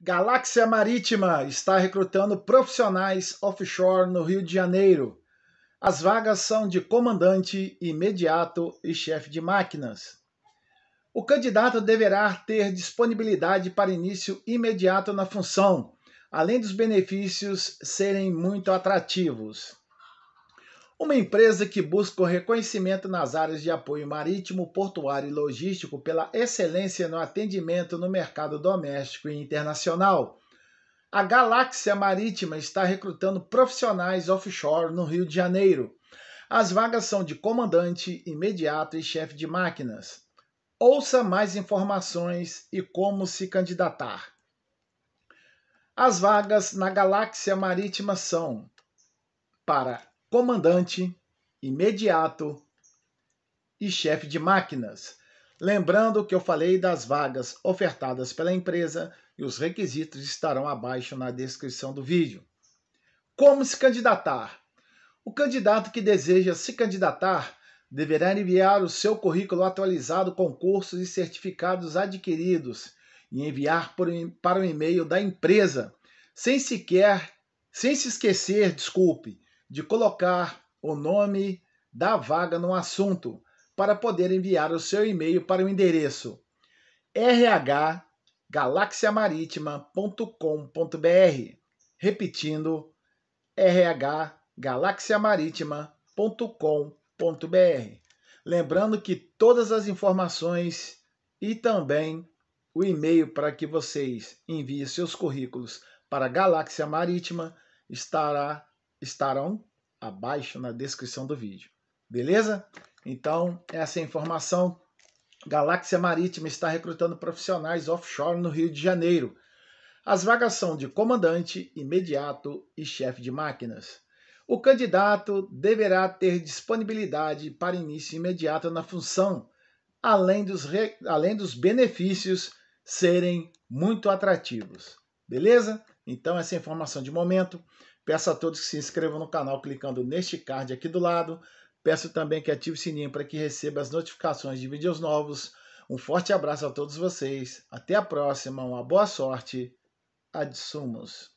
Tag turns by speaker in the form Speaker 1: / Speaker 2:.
Speaker 1: Galáxia Marítima está recrutando profissionais offshore no Rio de Janeiro. As vagas são de comandante imediato e chefe de máquinas. O candidato deverá ter disponibilidade para início imediato na função, além dos benefícios serem muito atrativos. Uma empresa que busca o reconhecimento nas áreas de apoio marítimo, portuário e logístico pela excelência no atendimento no mercado doméstico e internacional. A Galáxia Marítima está recrutando profissionais offshore no Rio de Janeiro. As vagas são de comandante, imediato e chefe de máquinas. Ouça mais informações e como se candidatar. As vagas na Galáxia Marítima são para comandante, imediato e chefe de máquinas. Lembrando que eu falei das vagas ofertadas pela empresa e os requisitos estarão abaixo na descrição do vídeo. Como se candidatar? O candidato que deseja se candidatar deverá enviar o seu currículo atualizado com cursos e certificados adquiridos e enviar por, para o e-mail da empresa, sem sequer, sem se esquecer, desculpe, de colocar o nome da vaga no assunto para poder enviar o seu e-mail para o endereço rhgalaxiamaritima.com.br. Repetindo, rhgalaxiamaritima.com.br. Lembrando que todas as informações e também o e-mail para que vocês enviem seus currículos para a Galáxia Marítima estará estarão abaixo na descrição do vídeo. Beleza? Então, essa é a informação. Galáxia Marítima está recrutando profissionais offshore no Rio de Janeiro. As vagas são de comandante, imediato e chefe de máquinas. O candidato deverá ter disponibilidade para início imediato na função, além dos, re... além dos benefícios serem muito atrativos. Beleza? Então, essa é a informação de momento. Peço a todos que se inscrevam no canal clicando neste card aqui do lado. Peço também que ative o sininho para que receba as notificações de vídeos novos. Um forte abraço a todos vocês. Até a próxima, uma boa sorte. Adsumos.